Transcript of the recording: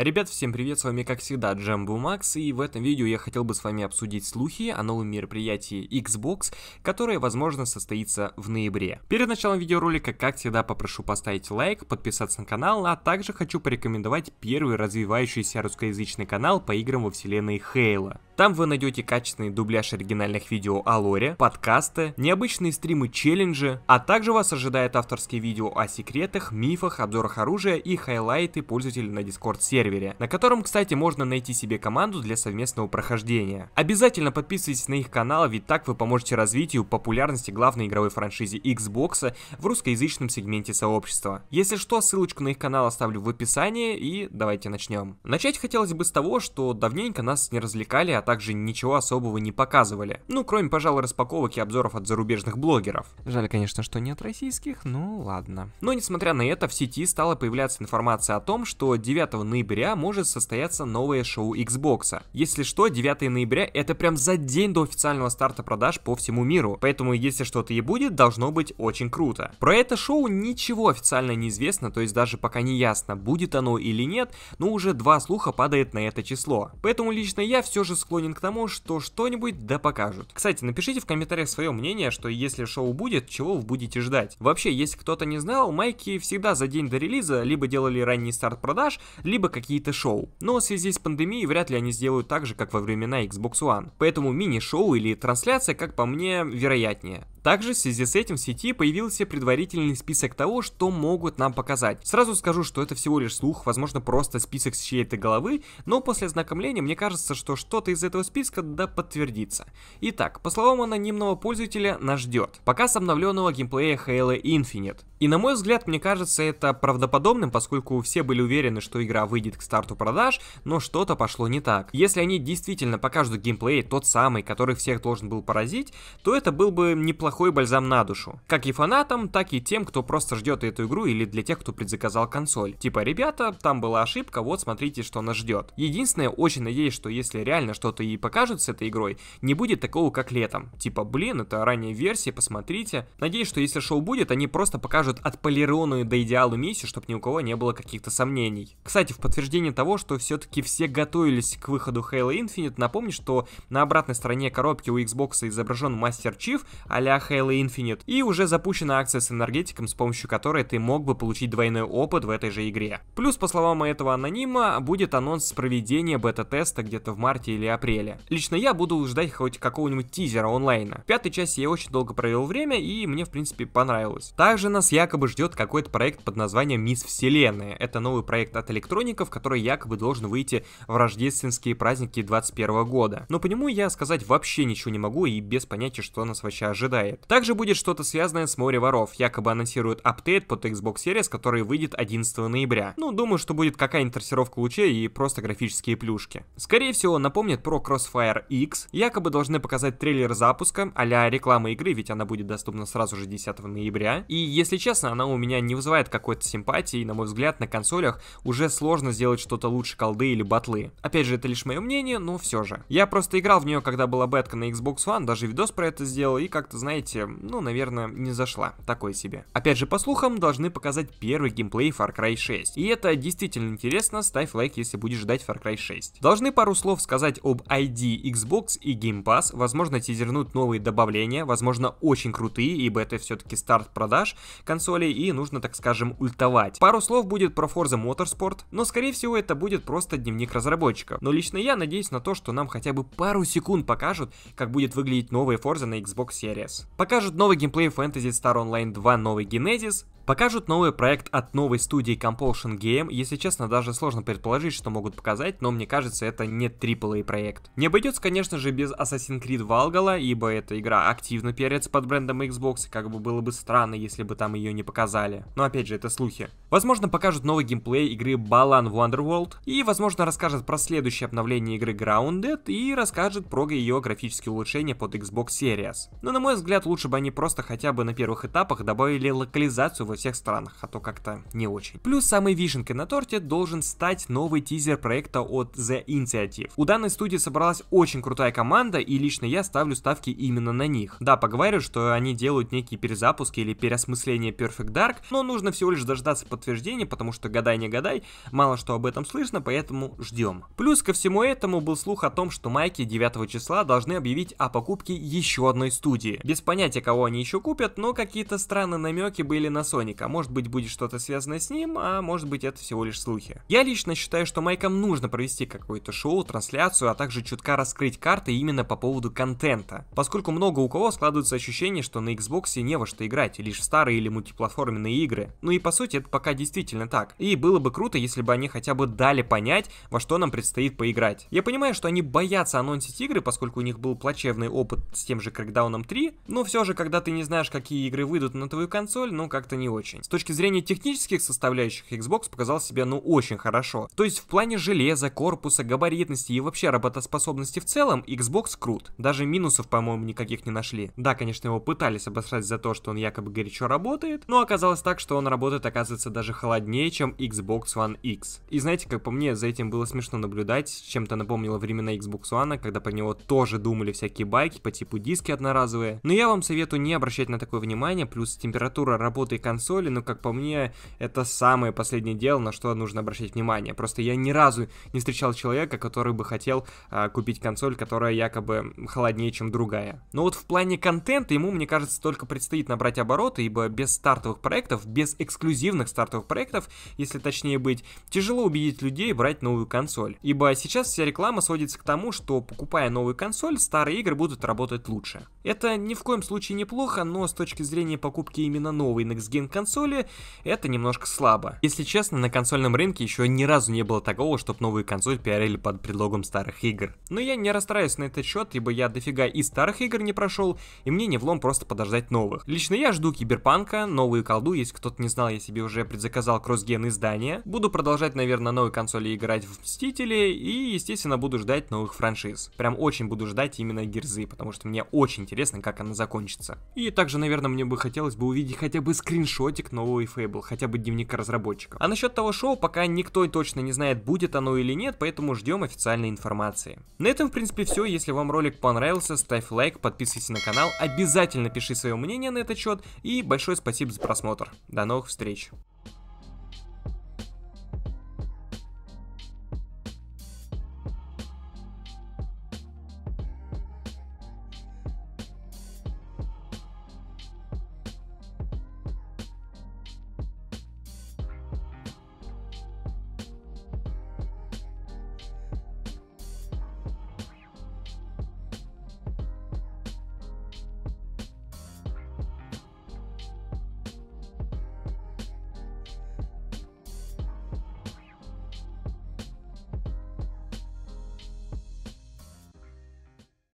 Ребят, всем привет, с вами как всегда Джамбу Макс, и в этом видео я хотел бы с вами обсудить слухи о новом мероприятии Xbox, которое, возможно, состоится в ноябре. Перед началом видеоролика, как всегда, попрошу поставить лайк, подписаться на канал, а также хочу порекомендовать первый развивающийся русскоязычный канал по играм во вселенной Хейла. Там вы найдете качественный дубляж оригинальных видео о лоре, подкасты, необычные стримы челленджи, а также вас ожидает авторские видео о секретах, мифах, обзорах оружия и хайлайты пользователей на Discord сервере, на котором, кстати, можно найти себе команду для совместного прохождения. Обязательно подписывайтесь на их канал, ведь так вы поможете развитию популярности главной игровой франшизы Xbox в русскоязычном сегменте сообщества. Если что, ссылочку на их канал оставлю в описании и давайте начнем. Начать хотелось бы с того, что давненько нас не развлекали от также ничего особого не показывали. Ну, кроме, пожалуй, распаковок и обзоров от зарубежных блогеров. Жаль, конечно, что не от российских, ну ладно. Но, несмотря на это, в сети стала появляться информация о том, что 9 ноября может состояться новое шоу Xbox. Если что, 9 ноября это прям за день до официального старта продаж по всему миру, поэтому если что-то и будет, должно быть очень круто. Про это шоу ничего официально не известно, то есть даже пока не ясно, будет оно или нет, но уже два слуха падает на это число. Поэтому лично я все же склонен склонен к тому, что что-нибудь да покажут. Кстати, напишите в комментариях свое мнение, что если шоу будет, чего вы будете ждать. Вообще, если кто-то не знал, майки всегда за день до релиза либо делали ранний старт продаж, либо какие-то шоу. Но в связи с пандемией вряд ли они сделают так же, как во времена Xbox One. Поэтому мини-шоу или трансляция, как по мне, вероятнее. Также в связи с этим в сети появился предварительный список того, что могут нам показать. Сразу скажу, что это всего лишь слух, возможно просто список с чьей-то головы, но после ознакомления мне кажется, что что-то из этого списка да подтвердится. Итак, по словам анонимного пользователя, нас ждет. Показ обновленного геймплея Halo Infinite. И на мой взгляд, мне кажется это правдоподобным, поскольку все были уверены, что игра выйдет к старту продаж, но что-то пошло не так. Если они действительно покажут геймплей тот самый, который всех должен был поразить, то это был бы неплохой неплохой бальзам на душу. Как и фанатам, так и тем, кто просто ждет эту игру или для тех, кто предзаказал консоль. Типа, ребята, там была ошибка, вот смотрите, что нас ждет. Единственное, очень надеюсь, что если реально что-то и покажут с этой игрой, не будет такого, как летом. Типа, блин, это ранняя версия, посмотрите. Надеюсь, что если шоу будет, они просто покажут отполированную до идеалу миссию, чтобы ни у кого не было каких-то сомнений. Кстати, в подтверждение того, что все-таки все готовились к выходу Halo Infinite, напомню, что на обратной стороне коробки у Xbox изображен Master Chief а на Halo Infinite. И уже запущена акция с энергетиком, с помощью которой ты мог бы получить двойной опыт в этой же игре. Плюс, по словам этого анонима, будет анонс проведения бета-теста где-то в марте или апреле. Лично я буду ждать хоть какого-нибудь тизера онлайна. В пятой части я очень долго провел время, и мне, в принципе, понравилось. Также нас якобы ждет какой-то проект под названием «Мисс Вселенная». Это новый проект от электроников, который якобы должен выйти в рождественские праздники 2021 года. Но по нему я сказать вообще ничего не могу и без понятия, что нас вообще ожидает. Riot. Также будет что-то связанное с море воров. Якобы анонсируют апдейт под Xbox Series, который выйдет 11 ноября. Ну, думаю, что будет какая-нибудь трассировка лучей и просто графические плюшки. Скорее всего, напомнят про Crossfire X. Якобы должны показать трейлер запуска, а реклама игры, ведь она будет доступна сразу же 10 ноября. И, если честно, она у меня не вызывает какой-то симпатии, и, на мой взгляд, на консолях уже сложно сделать что-то лучше колды или батлы. Опять же, это лишь мое мнение, но все же. Я просто играл в нее, когда была бетка на Xbox One, даже видос про это сделал, и как-то, знаете, знаете, ну, наверное, не зашла. Такой себе. Опять же, по слухам, должны показать первый геймплей Far Cry 6. И это действительно интересно, ставь лайк, если будешь ждать Far Cry 6. Должны пару слов сказать об ID Xbox и Game Pass, возможно, тизернуть новые добавления, возможно, очень крутые, ибо это все-таки старт продаж консолей, и нужно, так скажем, ультовать. Пару слов будет про Forza Motorsport, но, скорее всего, это будет просто дневник разработчиков. Но лично я надеюсь на то, что нам хотя бы пару секунд покажут, как будет выглядеть новая Forza на Xbox Series. Покажут новый геймплей Fantasy Star Online 2 новый Genesis, Покажут новый проект от новой студии Compulsion Game. Если честно, даже сложно предположить, что могут показать, но мне кажется, это не AAA проект. Не обойдется, конечно же, без Assassin's Creed Valhalla, ибо эта игра активно перец под брендом Xbox, и как бы было бы странно, если бы там ее не показали. Но опять же, это слухи. Возможно, покажут новый геймплей игры Balan Wonderworld, и, возможно, расскажут про следующее обновление игры Grounded, и расскажут про ее графические улучшения под Xbox Series. Но, на мой взгляд, лучше бы они просто хотя бы на первых этапах добавили локализацию во всех странах, а то как-то не очень. Плюс самой вишенкой на торте должен стать новый тизер проекта от The Initiative. У данной студии собралась очень крутая команда, и лично я ставлю ставки именно на них. Да, поговорю, что они делают некие перезапуски или переосмысление Perfect Dark, но нужно всего лишь дождаться подтверждения, потому что гадай не гадай, мало что об этом слышно, поэтому ждем. Плюс ко всему этому был слух о том, что майки 9 числа должны объявить о покупке еще одной студии. Без понятия, кого они еще купят, но какие-то странные намеки были на Sony поклонника. Может быть, будет что-то связанное с ним, а может быть, это всего лишь слухи. Я лично считаю, что Майкам нужно провести какое-то шоу, трансляцию, а также чутка раскрыть карты именно по поводу контента. Поскольку много у кого складывается ощущение, что на Xbox не во что играть, лишь в старые или мультиплатформенные игры. Ну и по сути, это пока действительно так. И было бы круто, если бы они хотя бы дали понять, во что нам предстоит поиграть. Я понимаю, что они боятся анонсить игры, поскольку у них был плачевный опыт с тем же Crackdown 3, но все же, когда ты не знаешь, какие игры выйдут на твою консоль, ну как-то не очень. С точки зрения технических составляющих, Xbox показал себя ну очень хорошо. То есть в плане железа, корпуса, габаритности и вообще работоспособности в целом, Xbox крут. Даже минусов, по-моему, никаких не нашли. Да, конечно, его пытались обосрать за то, что он якобы горячо работает, но оказалось так, что он работает, оказывается, даже холоднее, чем Xbox One X. И знаете, как по мне, за этим было смешно наблюдать, чем-то напомнило времена Xbox One, когда про него тоже думали всякие байки по типу диски одноразовые. Но я вам советую не обращать на такое внимание, плюс температура работы консоли консоли, но, как по мне, это самое последнее дело, на что нужно обращать внимание. Просто я ни разу не встречал человека, который бы хотел э, купить консоль, которая якобы холоднее, чем другая. Но вот в плане контента ему, мне кажется, только предстоит набрать обороты, ибо без стартовых проектов, без эксклюзивных стартовых проектов, если точнее быть, тяжело убедить людей брать новую консоль. Ибо сейчас вся реклама сводится к тому, что покупая новую консоль, старые игры будут работать лучше. Это ни в коем случае неплохо, но с точки зрения покупки именно новой Next Gen консоли, это немножко слабо. Если честно, на консольном рынке еще ни разу не было такого, чтобы новую консоль пиарили под предлогом старых игр. Но я не расстраиваюсь на этот счет, ибо я дофига и старых игр не прошел, и мне не влом просто подождать новых. Лично я жду Киберпанка, новую колду, если кто-то не знал, я себе уже предзаказал кроссген издания. Буду продолжать, наверное, на новой консоли играть в Мстители, и, естественно, буду ждать новых франшиз. Прям очень буду ждать именно Герзы, потому что мне очень интересно, как она закончится. И также, наверное, мне бы хотелось бы увидеть хотя бы скриншот скриншотик нового Fable, хотя бы дневника разработчиков. А насчет того шоу пока никто точно не знает, будет оно или нет, поэтому ждем официальной информации. На этом, в принципе, все. Если вам ролик понравился, ставь лайк, подписывайся на канал, обязательно пиши свое мнение на этот счет и большое спасибо за просмотр. До новых встреч!